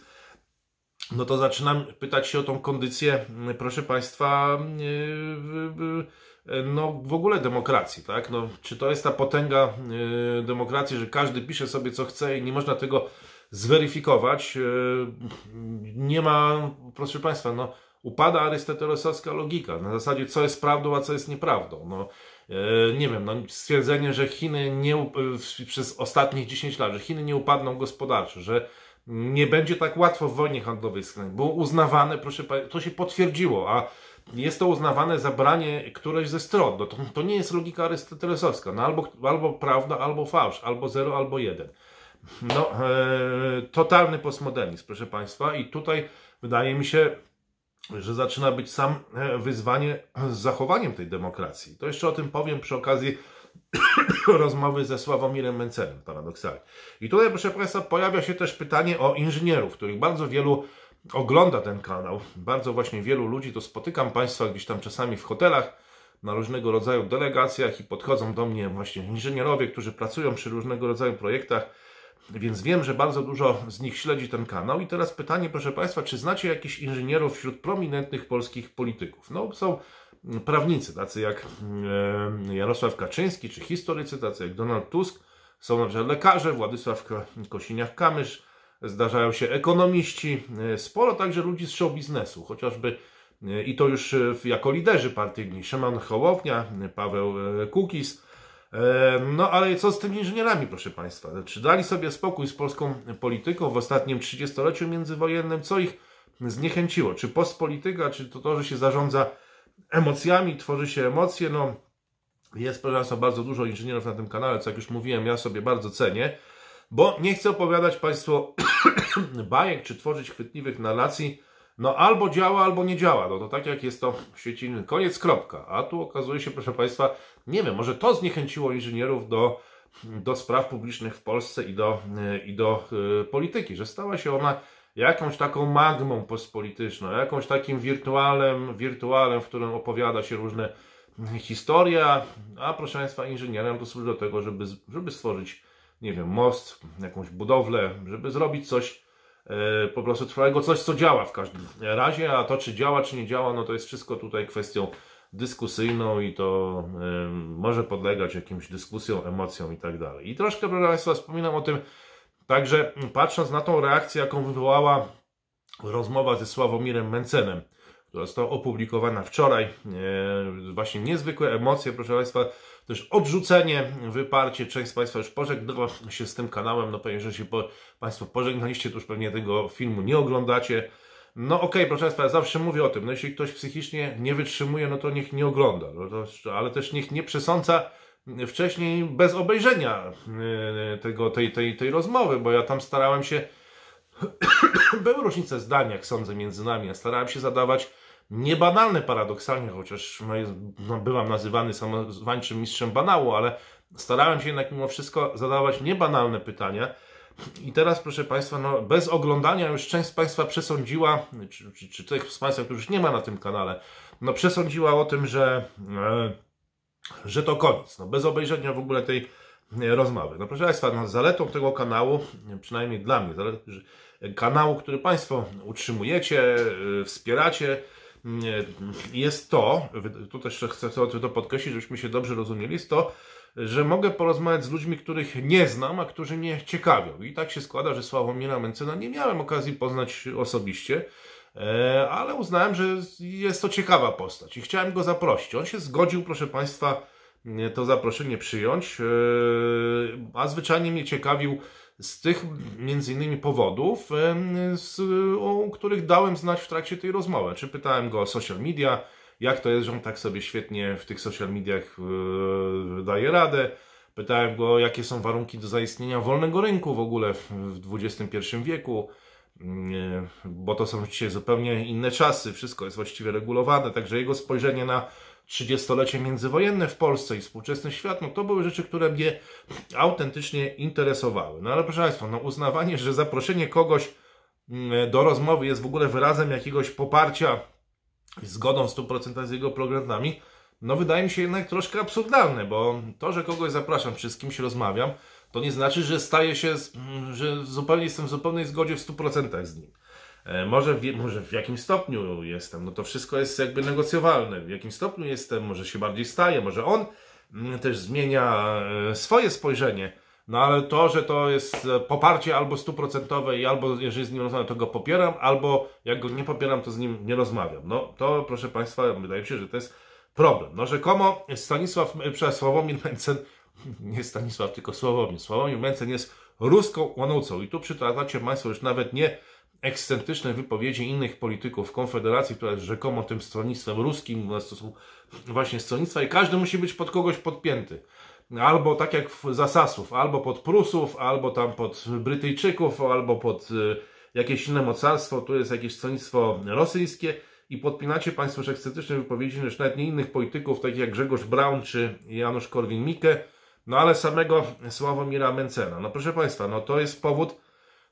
no to zaczynam pytać się o tą kondycję, mm, proszę Państwa, yy, yy, yy no, w ogóle demokracji, tak? No, czy to jest ta potęga y, demokracji, że każdy pisze sobie co chce i nie można tego zweryfikować? Y, nie ma, proszę Państwa, no, upada arystotelesowska logika na zasadzie co jest prawdą, a co jest nieprawdą. No, y, nie wiem, no, stwierdzenie, że Chiny nie, przez ostatnich 10 lat, że Chiny nie upadną gospodarczo, że nie będzie tak łatwo w wojnie handlowej z Chinami. Było uznawane, proszę Państwa, to się potwierdziło, a jest to uznawane za branie którejś ze stron. No to, to nie jest logika arystotelesowska. No albo, albo prawda, albo fałsz, albo zero, albo jeden. No, e, totalny postmodernizm, proszę Państwa, i tutaj wydaje mi się, że zaczyna być sam e, wyzwanie z zachowaniem tej demokracji. To jeszcze o tym powiem przy okazji [coughs] rozmowy ze Sławomirem Mencelem, paradoksalnie. I tutaj, proszę Państwa, pojawia się też pytanie o inżynierów, których bardzo wielu ogląda ten kanał. Bardzo właśnie wielu ludzi to spotykam Państwa gdzieś tam czasami w hotelach, na różnego rodzaju delegacjach i podchodzą do mnie właśnie inżynierowie, którzy pracują przy różnego rodzaju projektach, więc wiem, że bardzo dużo z nich śledzi ten kanał. I teraz pytanie, proszę Państwa, czy znacie jakichś inżynierów wśród prominentnych polskich polityków? No, są prawnicy, tacy jak e, Jarosław Kaczyński, czy historycy, tacy jak Donald Tusk, są na przykład lekarze, Władysław Kosiniak-Kamysz, zdarzają się ekonomiści, e, sporo także ludzi z show biznesu, chociażby e, i to już e, jako liderzy partyjni, Szeman Hołownia, Paweł Kukis. no ale co z tymi inżynierami, proszę Państwa? Czy dali sobie spokój z polską polityką w ostatnim trzydziestoleciu międzywojennym? Co ich zniechęciło? Czy postpolityka, czy to to, że się zarządza emocjami, tworzy się emocje? No jest, proszę Państwa, bardzo dużo inżynierów na tym kanale, co jak już mówiłem, ja sobie bardzo cenię bo nie chcę opowiadać Państwu [coughs] bajek czy tworzyć chwytliwych narracji. No albo działa, albo nie działa. No to tak jak jest to w świecie innym. Koniec, kropka. A tu okazuje się, proszę Państwa, nie wiem, może to zniechęciło inżynierów do, do spraw publicznych w Polsce i do, i do y, polityki, że stała się ona jakąś taką magmą postpolityczną, jakąś takim wirtualem, wirtualem, w którym opowiada się różne historia, a proszę Państwa, inżynierem to służy do tego, żeby, żeby stworzyć nie wiem, most, jakąś budowlę, żeby zrobić coś e, po prostu trwałego, coś co działa w każdym razie, a to czy działa, czy nie działa, no to jest wszystko tutaj kwestią dyskusyjną i to e, może podlegać jakimś dyskusjom, emocjom i tak dalej. I troszkę, proszę Państwa, wspominam o tym, także patrząc na tą reakcję, jaką wywołała rozmowa ze Sławomirem Mencenem, która została opublikowana wczoraj, e, właśnie niezwykłe emocje, proszę Państwa, też odrzucenie, wyparcie. Część z Państwa już pożegnała się z tym kanałem. No pewnie, że się po, Państwo pożegnaliście, to już pewnie tego filmu nie oglądacie. No okej, okay, proszę Państwa, ja zawsze mówię o tym, no jeśli ktoś psychicznie nie wytrzymuje, no to niech nie ogląda, no to, ale też niech nie przesądza wcześniej bez obejrzenia e, tego, tej, tej, tej rozmowy, bo ja tam starałem się, [coughs] były różnice zdań, jak sądzę, między nami, ja starałem się zadawać niebanalny paradoksalnie, chociaż no, no, byłam nazywany samozwańczym mistrzem banału, ale starałem się jednak mimo wszystko zadawać niebanalne pytania. I teraz, proszę Państwa, no, bez oglądania już część z Państwa przesądziła, czy, czy, czy tych z Państwa, których już nie ma na tym kanale, no przesądziła o tym, że, e, że to koniec. No, bez obejrzenia w ogóle tej e, rozmowy. No proszę Państwa, no, zaletą tego kanału, przynajmniej dla mnie, kanału, który Państwo utrzymujecie, e, wspieracie, jest to, tutaj też chcę to podkreślić, żebyśmy się dobrze rozumieli, jest to, że mogę porozmawiać z ludźmi, których nie znam, a którzy mnie ciekawią. I tak się składa, że Sławomira Mencena nie miałem okazji poznać osobiście, e, ale uznałem, że jest to ciekawa postać i chciałem go zaprosić. On się zgodził, proszę Państwa, e, to zaproszenie przyjąć, e, a zwyczajnie mnie ciekawił z tych między innymi powodów, z, o których dałem znać w trakcie tej rozmowy. Czy pytałem go o social media, jak to jest, że on tak sobie świetnie w tych social mediach e, daje radę. Pytałem go, jakie są warunki do zaistnienia wolnego rynku w ogóle w XXI wieku, mm, e, bo to są dzisiaj zupełnie inne czasy, wszystko jest właściwie regulowane, także jego spojrzenie na 30-lecie międzywojenne w Polsce i współczesny świat, no to były rzeczy, które mnie autentycznie interesowały. No ale proszę Państwa, no uznawanie, że zaproszenie kogoś mm, do rozmowy jest w ogóle wyrazem jakiegoś poparcia i zgodą 100% z jego programami, no wydaje mi się jednak troszkę absurdalne, bo to, że kogoś zapraszam, czy z kimś rozmawiam, to nie znaczy, że staje się, mm, że zupełnie jestem w zupełnej zgodzie w 100% z nim. E, może w, może w jakim stopniu jestem, no to wszystko jest jakby negocjowalne. W jakim stopniu jestem, może się bardziej staje, może on mm, też zmienia e, swoje spojrzenie. No ale to, że to jest e, poparcie albo stuprocentowe i albo jeżeli z nim rozmawiam, to go popieram, albo jak go nie popieram, to z nim nie rozmawiam. No to proszę Państwa, wydaje mi się, że to jest problem. No rzekomo Stanisław, przepraszam, Sławomir Mencen, [laughs] nie Stanisław, tylko Sławomir, Sławomir Mencen jest ruską łanucą i tu przytaczacie Państwo już nawet nie ekscentryczne wypowiedzi innych polityków Konfederacji, która jest rzekomo tym stronnictwem ruskim, to są właśnie stronnictwa i każdy musi być pod kogoś podpięty. Albo tak jak w Zasasów, albo pod Prusów, albo tam pod Brytyjczyków, albo pod y, jakieś inne mocarstwo, tu jest jakieś stronnictwo rosyjskie i podpinacie Państwo już ekscentryczne wypowiedzi już nawet nie innych polityków, takich jak Grzegorz Braun czy Janusz Korwin-Mikke, no ale samego Sławomira Mencena. No proszę Państwa, no to jest powód,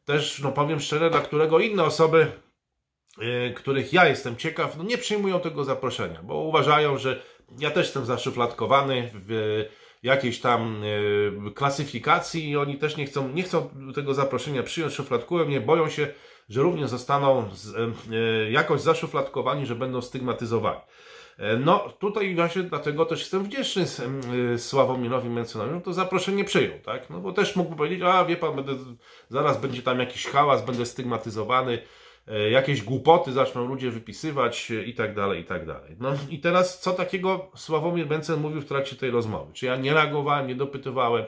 też, no powiem szczerze, dla którego inne osoby, yy, których ja jestem ciekaw, no nie przyjmują tego zaproszenia, bo uważają, że ja też jestem zaszufladkowany w yy, jakiejś tam yy, klasyfikacji i oni też nie chcą, nie chcą tego zaproszenia przyjąć, szufladkują mnie, boją się, że również zostaną z, y, y, jakąś zaszufladkowani, że będą stygmatyzowani. E, no tutaj właśnie dlatego też jestem wdzięczny y, Sławomirowi że no to zaproszenie przyjął, tak? No bo też mógłby powiedzieć, a wie pan, będę, zaraz będzie tam jakiś hałas, będę stygmatyzowany, e, jakieś głupoty zaczną ludzie wypisywać e, i tak dalej, i tak dalej. No i teraz co takiego Sławomir Mencen mówił w trakcie tej rozmowy? Czy ja nie reagowałem, nie dopytywałem?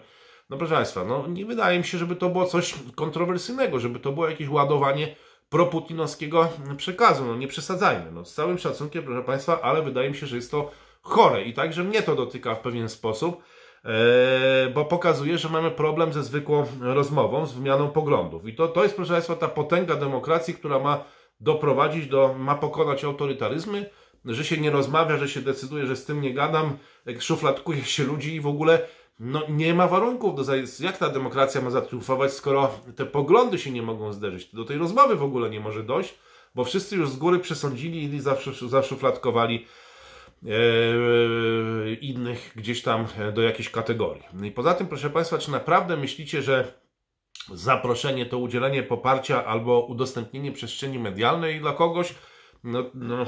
No proszę Państwa, no nie wydaje mi się, żeby to było coś kontrowersyjnego, żeby to było jakieś ładowanie proputinowskiego przekazu. No nie przesadzajmy. No, z całym szacunkiem, proszę Państwa, ale wydaje mi się, że jest to chore i także mnie to dotyka w pewien sposób, e, bo pokazuje, że mamy problem ze zwykłą rozmową, z wymianą poglądów. I to, to jest, proszę Państwa, ta potęga demokracji, która ma doprowadzić do, ma pokonać autorytaryzmy, że się nie rozmawia, że się decyduje, że z tym nie gadam, szufladkuje się ludzi i w ogóle no nie ma warunków do jak ta demokracja ma zatriumfować, skoro te poglądy się nie mogą zderzyć. Do tej rozmowy w ogóle nie może dojść, bo wszyscy już z góry przesądzili i zaszufladkowali yy, innych gdzieś tam e, do jakiejś kategorii. No I poza tym, proszę Państwa, czy naprawdę myślicie, że zaproszenie to udzielenie poparcia albo udostępnienie przestrzeni medialnej dla kogoś, no, no,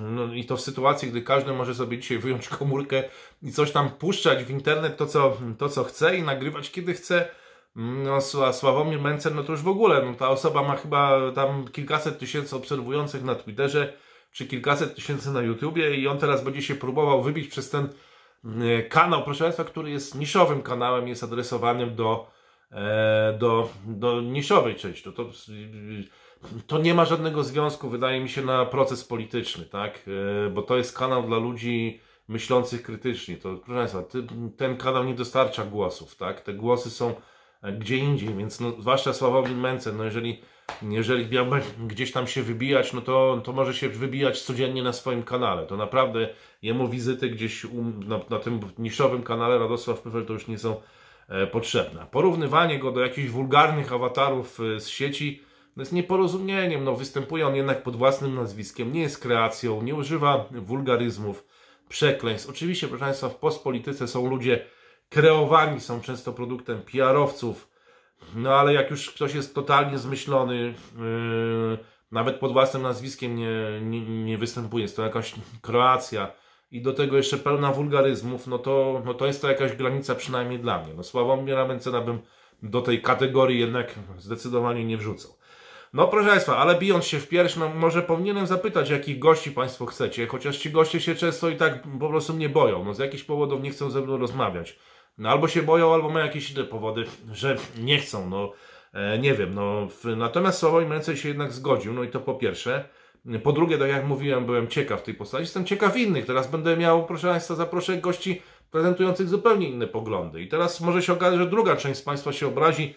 no, I to w sytuacji, gdy każdy może sobie dzisiaj wyjąć komórkę i coś tam puszczać w internet, to co, to co chce i nagrywać kiedy chce. No, Sławomir Mencen, no to już w ogóle, no, ta osoba ma chyba tam kilkaset tysięcy obserwujących na Twitterze, czy kilkaset tysięcy na YouTubie i on teraz będzie się próbował wybić przez ten e, kanał, proszę Państwa, który jest niszowym kanałem, jest adresowanym do, e, do, do niszowej części. No to, to nie ma żadnego związku, wydaje mi się, na proces polityczny, tak? E, bo to jest kanał dla ludzi myślących krytycznie. To, proszę Państwa, ten kanał nie dostarcza głosów, tak? Te głosy są e, gdzie indziej, więc no, zwłaszcza Sławomir Mencen, no jeżeli, jeżeli gdzieś tam się wybijać, no to, to może się wybijać codziennie na swoim kanale. To naprawdę jemu wizyty gdzieś na, na, tym niszowym kanale Radosław Pyfel to już nie są e, potrzebne. Porównywanie go do jakichś wulgarnych awatarów e, z sieci, no jest nieporozumieniem. No, występuje on jednak pod własnym nazwiskiem, nie jest kreacją, nie używa wulgaryzmów, przekleństw. Oczywiście, proszę Państwa, w postpolityce są ludzie kreowani, są często produktem PR-owców, no ale jak już ktoś jest totalnie zmyślony, yy, nawet pod własnym nazwiskiem nie, nie, nie, występuje, jest to jakaś Kroacja i do tego jeszcze pełna wulgaryzmów, no to, no to jest to jakaś granica przynajmniej dla mnie. No Sławomira Mencena bym do tej kategorii jednak zdecydowanie nie wrzucał. No proszę Państwa, ale bijąc się w pierś, no może powinienem zapytać, jakich gości Państwo chcecie, chociaż ci goście się często i tak po prostu mnie boją, no z jakichś powodów nie chcą ze mną rozmawiać. No albo się boją, albo mają jakieś inne powody, że nie chcą, no e, nie wiem, no. Natomiast Sławomir Męcej się jednak zgodził, no i to po pierwsze. Po drugie, tak jak mówiłem, byłem ciekaw tej postaci, jestem ciekaw innych. Teraz będę miał, proszę Państwa, zaproszę gości prezentujących zupełnie inne poglądy. I teraz może się okazać, że druga część z Państwa się obrazi,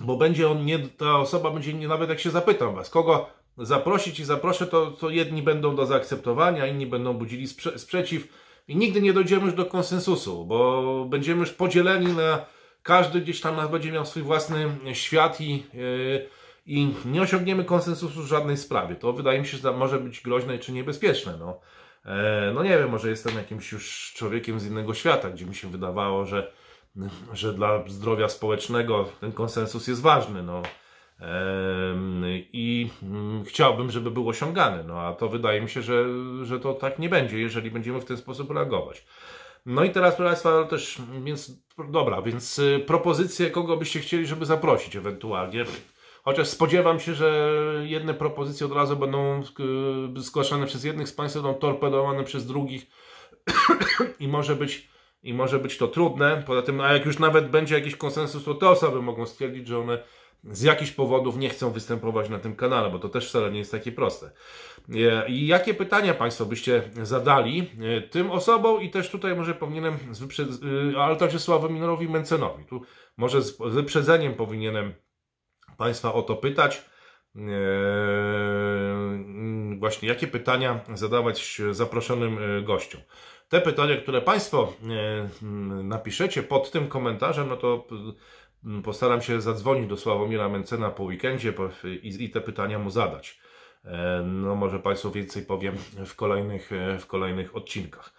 bo będzie on, nie, ta osoba będzie, nie, nawet jak się zapytam was, kogo zaprosić i zaproszę, to, to jedni będą do zaakceptowania, inni będą budzili sprze sprzeciw i nigdy nie dojdziemy już do konsensusu, bo będziemy już podzieleni na, każdy gdzieś tam będzie miał swój własny świat i, yy, i nie osiągniemy konsensusu w żadnej sprawie. To wydaje mi się, że może być groźne czy niebezpieczne. No, e, no nie wiem, może jestem jakimś już człowiekiem z innego świata, gdzie mi się wydawało, że [laughs] że dla zdrowia społecznego ten konsensus jest ważny. No. I mm, chciałbym, żeby był osiągany. No a to wydaje mi się, że, że to tak nie będzie, jeżeli będziemy w ten sposób reagować. No i teraz, proszę Państwa, też, więc dobra, więc y, propozycje, kogo byście chcieli, żeby zaprosić ewentualnie. Chociaż spodziewam się, że jedne propozycje od razu będą y, zgłaszane przez jednych z Państwa, będą torpedowane przez drugich [coughs] i może być i może być to trudne. Poza tym, a jak już nawet będzie jakiś konsensus, to te osoby mogą stwierdzić, że one z jakichś powodów nie chcą występować na tym kanale, bo to też wcale nie jest takie proste. E, I jakie pytania Państwo byście zadali e, tym osobom i też tutaj może powinienem, e, ale także Sławomirowi Mencenowi, tu może z wyprzedzeniem powinienem Państwa o to pytać, właśnie jakie pytania zadawać zaproszonym gościom te pytania, które Państwo e, napiszecie pod tym komentarzem, no to postaram się zadzwonić do Sławomira Mencena po weekendzie i te pytania mu zadać. E, no może Państwu więcej powiem w kolejnych, e, w kolejnych odcinkach.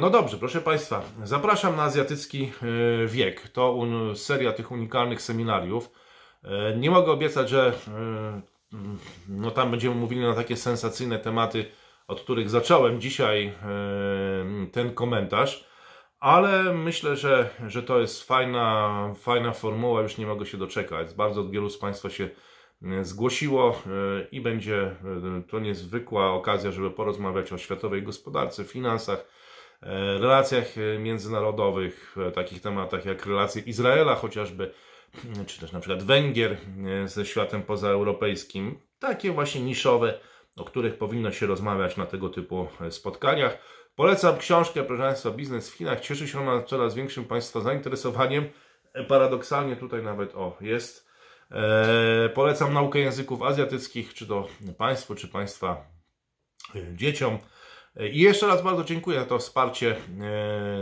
No dobrze, proszę Państwa, zapraszam na Azjatycki Wiek. To seria tych unikalnych seminariów. Nie mogę obiecać, że no tam będziemy mówili na takie sensacyjne tematy, od których zacząłem dzisiaj e, ten komentarz, ale myślę, że, że to jest fajna, fajna formuła, już nie mogę się doczekać. Bardzo wielu z Państwa się e, zgłosiło e, i będzie to niezwykła okazja, żeby porozmawiać o światowej gospodarce, finansach, relacjach międzynarodowych, takich tematach jak relacje Izraela chociażby, czy też na przykład Węgier ze światem pozaeuropejskim. Takie właśnie niszowe o których powinno się rozmawiać na tego typu e, spotkaniach. Polecam książkę, proszę Państwa, Biznes w Chinach. Cieszy się ona coraz większym Państwa zainteresowaniem. E, paradoksalnie tutaj nawet o jest. Eee, polecam naukę języków azjatyckich, czy to Państwu, czy Państwa e, dzieciom. I jeszcze raz bardzo dziękuję za to wsparcie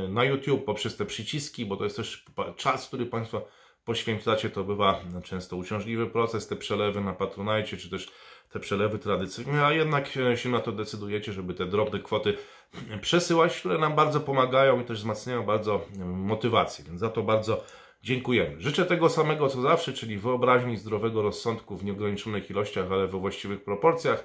na YouTube poprzez te przyciski, bo to jest też czas, który Państwo poświęcacie. To bywa często uciążliwy proces, te przelewy na Patronite, czy też te przelewy tradycyjne, a jednak się e, na to decydujecie, żeby te drobne kwoty przesyłać, które nam bardzo pomagają i też wzmacniają bardzo e, motywację. Więc za to bardzo dziękujemy. Życzę tego samego co zawsze, czyli wyobraźni, zdrowego rozsądku w nieograniczonych ilościach, ale we właściwych proporcjach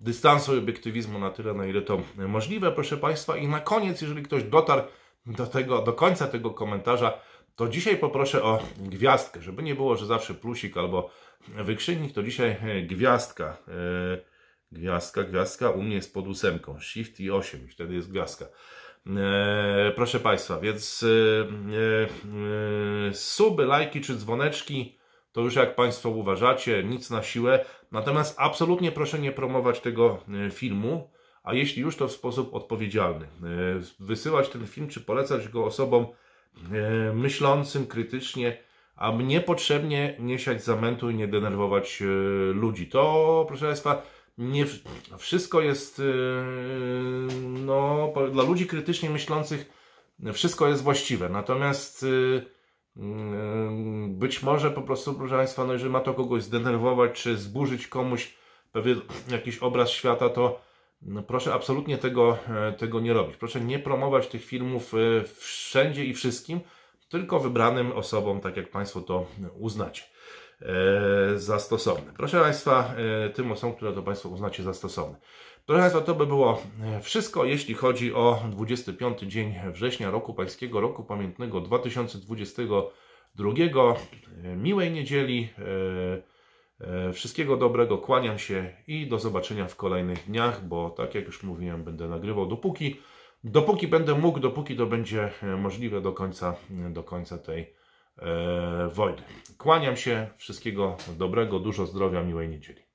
dystansu i obiektywizmu na tyle, na ile to możliwe, proszę Państwa. I na koniec, jeżeli ktoś dotarł do, tego, do końca tego komentarza, to dzisiaj poproszę o gwiazdkę, żeby nie było, że zawsze plusik albo Wykrzyknik to dzisiaj e, gwiazdka. E, gwiazdka, gwiazdka u mnie jest pod ósemką. Shift i 8 wtedy jest gwiazdka. E, proszę Państwa, więc suby, lajki czy dzwoneczki to już jak Państwo uważacie, nic na siłę. Natomiast absolutnie proszę nie promować tego filmu, a jeśli już to w sposób odpowiedzialny. Wysyłać ten film czy polecać go osobom myślącym krytycznie a mnie potrzebnie nie siać zamętu i nie denerwować e, ludzi. To, proszę Państwa, nie wszystko jest e, no, dla ludzi krytycznie myślących wszystko jest właściwe. Natomiast e, być może po prostu, proszę Państwa, no jeżeli ma to kogoś zdenerwować, czy zburzyć komuś pewien jakiś obraz świata, to no, proszę absolutnie tego, tego nie robić. Proszę nie promować tych filmów wszędzie i wszystkim, tylko wybranym osobom, tak jak Państwo to uznacie za stosowne. Proszę Państwa, e, tym osobom, które to Państwo uznacie za stosowne. Proszę Państwa, to by było e, wszystko, jeśli chodzi o 25 dzień września roku Pańskiego, roku pamiętnego 2022. E, miłej niedzieli, wszystkiego dobrego, kłaniam się i do zobaczenia w kolejnych dniach, bo tak jak już mówiłem, będę nagrywał dopóki Dopóki będę mógł, dopóki to będzie e, możliwe do końca, do końca tej e, wojny. Kłaniam się, wszystkiego dobrego, dużo zdrowia, miłej niedzieli.